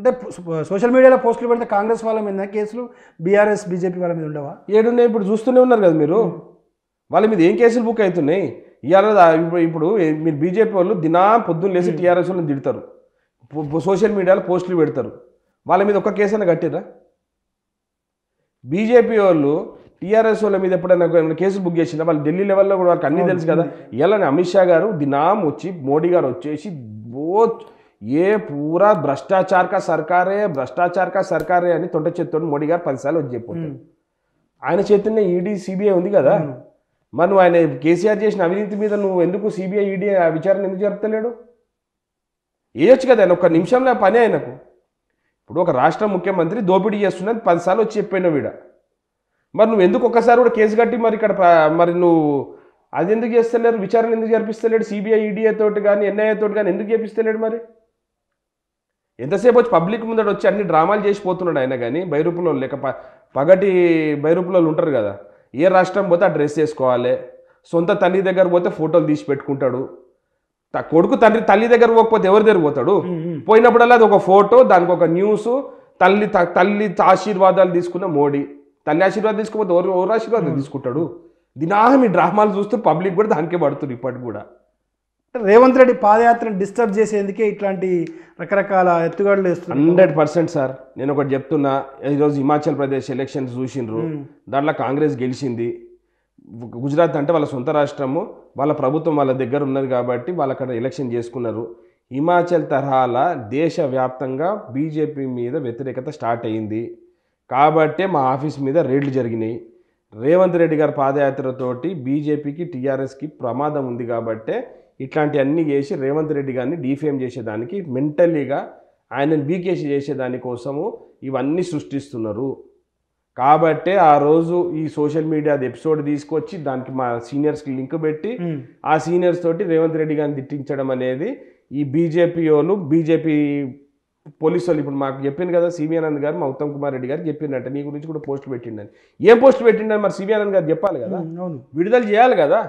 అంటే సోషల్ మీడియాలో పోస్టులు పెడితే కాంగ్రెస్ వాళ్ళ మీద కేసులు బీఆర్ఎస్ బీజేపీ వాళ్ళ మీద ఉండవా ఏడున్నాయి ఇప్పుడు చూస్తూనే ఉన్నారు కదా మీరు వాళ్ళ మీద ఏం కేసులు బుక్ అవుతున్నాయి ఇవాళ ఇప్పుడు ఇప్పుడు మీరు బీజేపీ వాళ్ళు దినా పొద్దున్న లేసి టీఆర్ఎస్ వాళ్ళని తిడతారు సోషల్ మీడియాలో పోస్టులు పెడతారు వాళ్ళ మీద ఒక్క కేసైనా కట్టారా బీజేపీ వాళ్ళు టీఆర్ఎస్ వాళ్ళ మీద ఎప్పుడైనా ఏమైనా కేసులు బుక్ చేసిందా వాళ్ళు ఢిల్లీ లెవెల్లో కూడా వాళ్ళకి అన్నీ తెలుసు కదా ఇలా అమిత్ షా గారు దినాం వచ్చి మోడీ గారు వచ్చేసి బో ఏ పూరా భ్రష్టాచార కా సర్కారే భ్రష్టాచార కా సర్కారే అని తొంట చేతితో మోడీ గారు పదిసార్లు వచ్చి చెప్పారు ఆయన చేతున్న ఈడీ సిబిఐ ఉంది కదా మరి నువ్వు ఆయన కేసీఆర్ చేసిన అవినీతి మీద నువ్వు ఎందుకు సిబిఐ ఈడీ ఆ విచారణ ఎందుకు జరుపుతలేడు వేయొచ్చు కదా ఆయన ఒక నిమిషంలో పని ఆయనకు ఇప్పుడు ఒక రాష్ట్ర ముఖ్యమంత్రి దోపిడీ చేస్తున్నది పదిసార్లు వచ్చి చెప్పాను వీడ మరి నువ్వు ఎందుకు ఒక్కసారి కూడా కేసు కట్టి మరి ఇక్కడ మరి నువ్వు అది ఎందుకు చేస్తలేరు విచారణ ఎందుకు జరిపిస్తలేడు సిబిఐ ఈడీఏ తోటి కానీ ఎన్ఐఏ తోటి కానీ ఎందుకు చేపిస్తలేడు మరి ఎంతసేపు వచ్చి పబ్లిక్ ముందట వచ్చి అన్ని డ్రామాలు చేసిపోతున్నాడు ఆయన కానీ బైరూపులో లేక పగటి బైరూపులో ఉంటారు కదా ఏ రాష్ట్రం పోతే ఆ డ్రెస్ వేసుకోవాలి సొంత తల్లి దగ్గర పోతే ఫోటోలు తీసి పెట్టుకుంటాడు కొడుకు తండ్రి తల్లి దగ్గర పోకపోతే ఎవరి దగ్గర పోతాడు పోయినప్పుడల్లా అది ఒక ఫోటో దానికి ఒక న్యూస్ తల్లి తల్లి ఆశీర్వాదాలు తీసుకున్న మోడీ తల్లి ఆశీర్వాదం తీసుకోకపోతే ఎవరు ఎవరు ఆశీర్వాదం తీసుకుంటాడు దినాహం ఈ డ్రామాలు చూస్తూ పబ్లిక్ కూడా దానికే పడుతుంది ఇప్పటికి కూడా రేవంత్ రెడ్డి పాదయాత్రను డిస్టర్బ్ చేసేందుకే ఇట్లాంటి రకరకాల ఎత్తుగడలు హండ్రెడ్ పర్సెంట్ సార్ నేను ఒకటి చెప్తున్నా ఈరోజు హిమాచల్ ప్రదేశ్ ఎలక్షన్ చూసిండ్రు దాంట్లో కాంగ్రెస్ గెలిచింది గుజరాత్ అంటే వాళ్ళ సొంత రాష్ట్రము వాళ్ళ ప్రభుత్వం వాళ్ళ దగ్గర ఉన్నది కాబట్టి వాళ్ళు అక్కడ ఎలక్షన్ చేసుకున్నారు హిమాచల్ తరహాల దేశవ్యాప్తంగా బీజేపీ మీద వ్యతిరేకత స్టార్ట్ అయింది కాబట్టే మా ఆఫీస్ మీద రేడ్లు జరిగినాయి రేవంత్ రెడ్డి గారి పాదయాత్రతోటి బీజేపీకి టీఆర్ఎస్కి ప్రమాదం ఉంది కాబట్టే ఇట్లాంటివన్నీ చేసి రేవంత్ రెడ్డి గారిని డీఫేమ్ చేసేదానికి మెంటలీగా ఆయనను వీకేసి చేసేదానికోసము ఇవన్నీ సృష్టిస్తున్నారు కాబట్టే ఆ రోజు ఈ సోషల్ మీడియా ఎపిసోడ్ తీసుకొచ్చి దానికి మా సీనియర్స్కి లింక్ పెట్టి ఆ సీనియర్స్ తోటి రేవంత్ రెడ్డి గారిని తిట్టించడం అనేది ఈ బీజేపీ వాళ్ళు బీజేపీ పోలీసు వాళ్ళు ఇప్పుడు మాకు చెప్పింది కదా సివియానంద్ గారు మా ఉత్తమ్ కుమార్ రెడ్డి గారు చెప్పిందంటే నీ గురించి కూడా పోస్ట్ పెట్టిండని ఏం పోస్ట్ పెట్టిండని మరి సివియానంద్ గారు చెప్పాలి కదా విడుదల చేయాలి కదా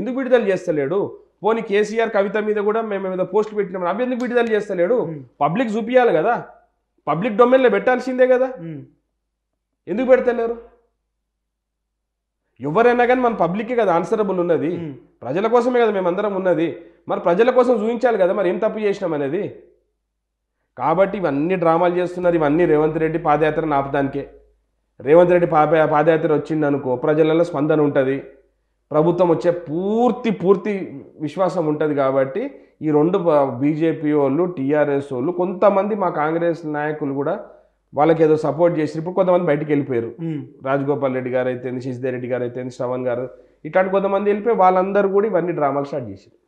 ఎందుకు విడుదల చేస్తలేడు పోనీ కేసీఆర్ కవిత మీద కూడా మేము ఏదో పోస్టులు పెట్టినాం అవి ఎందుకు విడుదల చేస్తలేడు పబ్లిక్ చూపించాలి కదా పబ్లిక్ డొమైన్లో పెట్టాల్సిందే కదా ఎందుకు పెడతలేరు ఎవరైనా కానీ మన పబ్లిక్కే కదా ఆన్సరబుల్ ఉన్నది ప్రజల కోసమే కదా మేమందరం ఉన్నది మరి ప్రజల కోసం చూపించాలి కదా మరి ఏం తప్పు చేసినాం అనేది కాబట్టి ఇవన్నీ డ్రామాలు చేస్తున్నారు ఇవన్నీ రేవంత్ రెడ్డి పాదయాత్ర ఆపడానికే రేవంత్ రెడ్డి పాదయాత్ర వచ్చింది అనుకో ప్రజలలో స్పందన ఉంటుంది ప్రభుత్వం వచ్చే పూర్తి పూర్తి విశ్వాసం ఉంటుంది కాబట్టి ఈ రెండు బీజేపీ వాళ్ళు టీఆర్ఎస్ వాళ్ళు కొంతమంది మా కాంగ్రెస్ నాయకులు కూడా వాళ్ళకి ఏదో సపోర్ట్ చేసినప్పుడు కొంతమంది బయటికి వెళ్ళిపోయారు రాజగోపాల్ రెడ్డి గారు అయితే రెడ్డి గారు అయితే శ్రవణ్ గారు ఇట్లాంటి కొంతమంది వెళ్ళిపోయి వాళ్ళందరూ కూడా ఇవన్నీ డ్రామాలు స్టార్ట్ చేశారు